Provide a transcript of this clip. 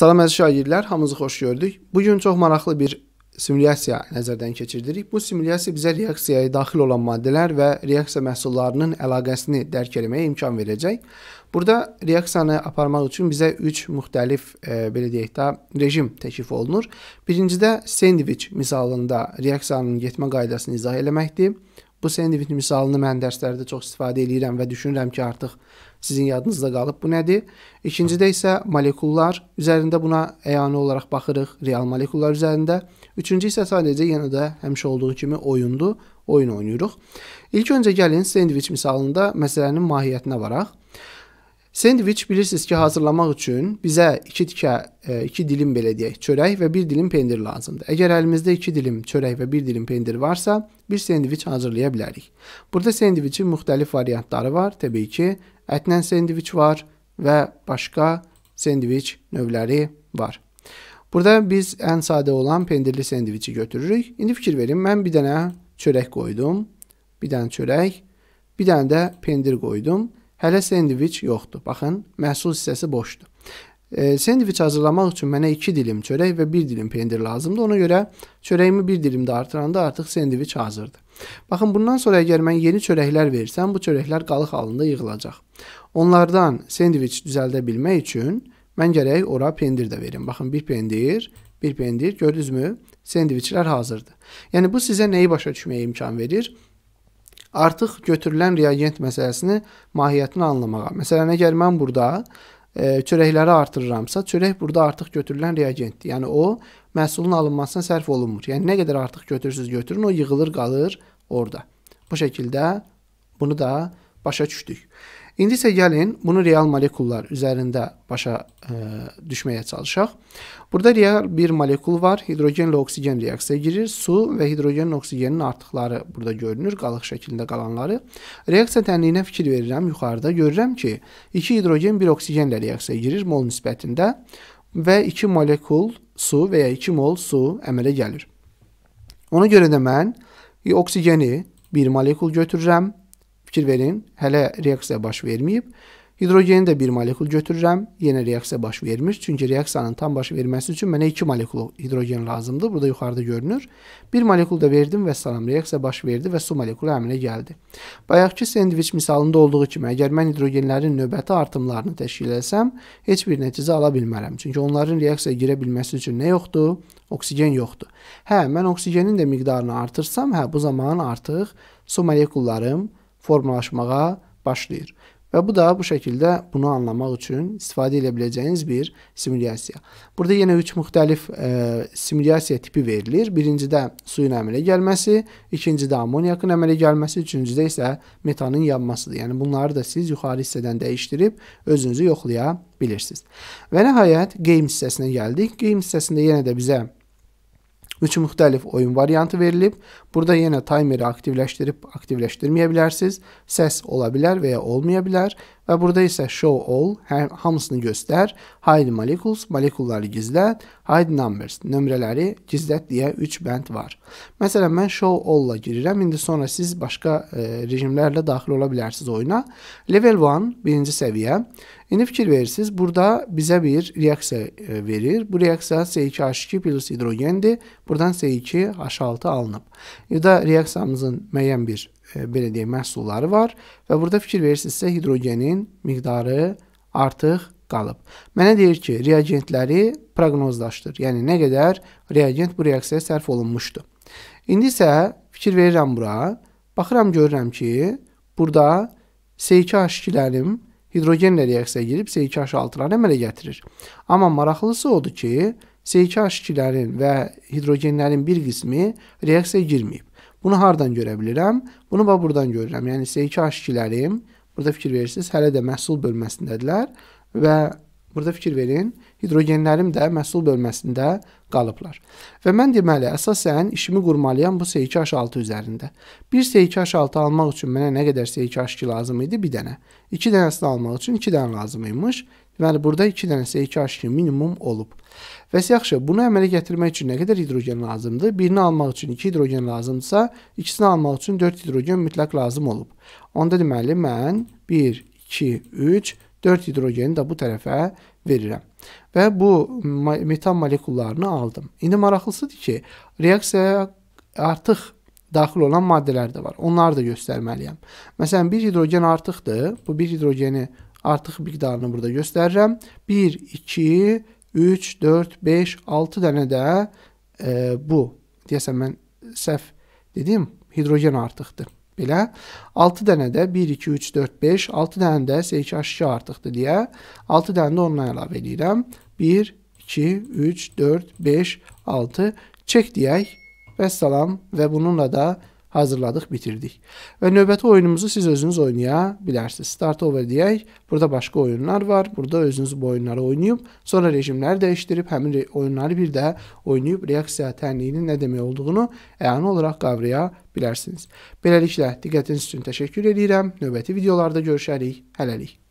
Salam əziz şagirdlər, hamınızı xoş gördük. Bu gün çox maraqlı bir simulyasiya nəzərdən keçirdirik. Bu simulyasiya bizə reaksiyaya daxil olan maddələr və reaksiya məhsullarının əlaqəsini dərk etməyə imkan verəcək. Burada reaksiyanı aparmaq üçün bizə 3 müxtəlif e, belə deyək də rejim təklif olunur. Birincidə sendviç misalında reaksiyanın getmə qaydasını izah eləməkdir. Bu sendviç misalını mən dərslərdə çox istifadə eləyirəm və düşünürəm ki, artıq sizin yadınızda qalıb. Bu nədir? İkincidə isə molekullar üzərində buna əyanə olaraq baxırıq, real molekullar üzərində. Üçüncü isə sadəcə yenə də həmişə olduğu kimi oyundur, oyun oynayırıq. İlk öncə gəlin sendviç misalında məsələnin mahiyyətinə varaq. Sendviç bilirsiniz ki, hazırlamaq üçün bizə 2 tikə 2 e, dilim belə deyək, çörək və 1 dilim pendir lazımdır. Əgər əlimizdə 2 dilim çörək və 1 dilim pendir varsa, bir sendviç hazırlaya bilərik. Burada sendviçin müxtəlif variantları var. Təbii ki, ətlə sendviç var və başqa sendviç növləri var. Burada biz ən sadə olan pendirli sendviçi götürürük. İndi fikir verin, mən bir dənə çörək qoydum, bir dənə çörək, bir dənə də pendir qoydum. Hələ sendviç yoxdur. Baxın, məhsul hissəsi boşdur. E, sendviç hazırlamaq üçün mənə 2 dilim çörək və 1 dilim pendir lazımdır. Ona görə çörəyimi 1 dilimdə artıranda artıq sendviç hazırdır. Baxın, bundan sonra əgər mən yeni çörəklər versəm, bu çörəklər qalıq halında yığılacaq. Onlardan sendviç düzəldə bilmək üçün mən gərək ora pendir də verim. Baxın, bir pendir, bir pendir, gördünüzmü? Sendviçlər hazırdır. Yəni bu sizə nəyi başa düşməyə imkan verir? artıq götürülən reagent məsələsini mahiyyətini anlamağa. Məsələn, əgər mən burada e, çörəkləri artırıramsa, çörək burada artıq götürülən reagentdir. Yəni o məhsulun alınmasına sərf olunmur. Yəni nə qədər artıq götürürsüz götürün, o yığılır qalır orada. Bu şəkildə bunu da başa düşdük. İndi isə gəlin bunu real molekullar üzərində başa ə, e, düşməyə çalışaq. Burada real bir molekul var. Hidrogenlə oksigen reaksiyaya girir. Su və hidrogenlə oksigenin artıqları burada görünür, qalıq şəklində qalanları. Reaksiya tənliyinə fikir verirəm. Yuxarıda görürəm ki, 2 hidrogen 1 oksigenlə reaksiyaya girir mol nisbətində və 2 molekul su və ya 2 mol su əmələ gəlir. Ona görə də mən oksigeni bir molekul götürürəm Fikir verin, hələ reaksiya baş verməyib. Hidrogeni də bir molekul götürürəm, yenə reaksiya baş vermir. Çünki reaksiyanın tam baş verməsi üçün mənə 2 molekul hidrogen lazımdır. Burada yuxarıda görünür. Bir molekul da verdim və salam reaksiya baş verdi və su molekulu əmələ gəldi. Bayaqki sendviç misalında olduğu kimi, əgər mən hidrogenlərin növbəti artımlarını təşkil etsəm, heç bir nəticə ala bilmərəm. Çünki onların reaksiyaya girə bilməsi üçün nə yoxdur? Oksigen yoxdur. Hə, mən oksigenin də miqdarını artırsam, hə bu zaman artıq su molekullarım formalaşmağa başlayır. Və bu da bu şəkildə bunu anlamaq üçün istifadə edə biləcəyiniz bir simulyasiya. Burada yenə üç müxtəlif e, simulyasiya tipi verilir. Birincidə suyun əmələ gəlməsi, ikincidə ammoniyakın əmələ gəlməsi, üçüncüdə isə metanın yanmasıdır. Yəni bunları da siz yuxarı hissədən dəyişdirib özünüzü yoxlaya bilirsiniz. Və nəhayət game hissəsinə gəldik. Game hissəsində yenə də bizə 3 müxtəlif oyun variantı verilib. Burada yenə timeri aktivləşdirib aktivləşdirməyə bilərsiniz. Səs ola bilər və ya olmaya bilər və burada isə show all hə, hamısını göstər, hide molecules molekulları gizlət, hide numbers nömrələri gizlət deyə 3 bənd var. Məsələn mən show all-la girirəm. İndi sonra siz başqa e, rejimlərlə daxil ola bilərsiniz oyuna. Level 1 birinci səviyyə İndi fikir verirsiniz, burada bizə bir reaksiya e, verir. Bu reaksiya C2H2 plus hidrogendir. Buradan C2H6 alınıb. Burada reaksiyamızın müəyyən bir e, belə deyək, məhsulları var və burada fikir verirsinizsə hidrogenin miqdarı artıq qalıb. Mənə deyir ki, reagentləri proqnozlaşdır. Yəni nə qədər reagent bu reaksiyaya sərf olunmuşdu. İndi isə fikir verirəm bura. Baxıram görürəm ki, burada C2H2-lərim hidrogenlə reaksiyaya girib SiH6-ları əmələ gətirir. Amma maraqlısı odur ki, SiH2-lərin və hidrogenlərin bir qismi reaksiyaya girməyib. Bunu hardan görə bilirəm? Bunu bax buradan görürəm. Yəni SiH2-lərim, burada fikir verirsiniz, hələ də məhsul bölməsindədirlər və Burada fikir verin, hidrogenlərim də məhsul bölməsində qalıblar. Və mən deməli, əsasən işimi qurmalıyam bu SH6 üzərində. Bir SH6 almaq üçün mənə nə qədər SH2 lazım idi? Bir dənə. 2 dənəsini almaq üçün 2 dənə lazım imiş. Deməli, burada 2 dənə SH2 minimum olub. Və yaxşı, bunu əmələ gətirmək üçün nə qədər hidrogen lazımdır? Birini almaq üçün 2 hidrogen lazımdırsa, ikisini almaq üçün 4 hidrogen mütləq lazım olub. Onda deməli, mən 1, 2, 3, 4, 4 hidrogeni də bu tərəfə verirəm. Və bu metan molekullarını aldım. İndi maraqlısıdır ki, reaksiyaya artıq daxil olan maddələr də var. Onları da göstərməliyəm. Məsələn, bir hidrogen artıqdır. Bu bir hidrogeni artıq miqdarını burada göstərirəm. 1, 2, 3, 4, 5, 6 dənə də e, bu. Deyəsən, mən səhv dedim, hidrogen artıqdır belə. 6 dənə də 1, 2, 3, 4, 5, 6 dənə də 8 aşağı artıqdır deyə 6 dənə də ondan əlavə edirəm. 1, 2, 3, 4, 5, 6 çək deyək. Vəssalam və bununla da hazırladıq, bitirdik. Və növbəti oyunumuzu siz özünüz oynaya bilərsiniz. Start over deyək. Burada başqa oyunlar var. Burada özünüz bu oyunları oynayıb, sonra rejimləri dəyişdirib həmin oyunları bir də oynayıb reaksiya tənliyinin nə demək olduğunu əyanə olaraq qavraya bilərsiniz. Beləliklə diqqətiniz üçün təşəkkür edirəm. Növbəti videolarda görüşərik. Hələlik.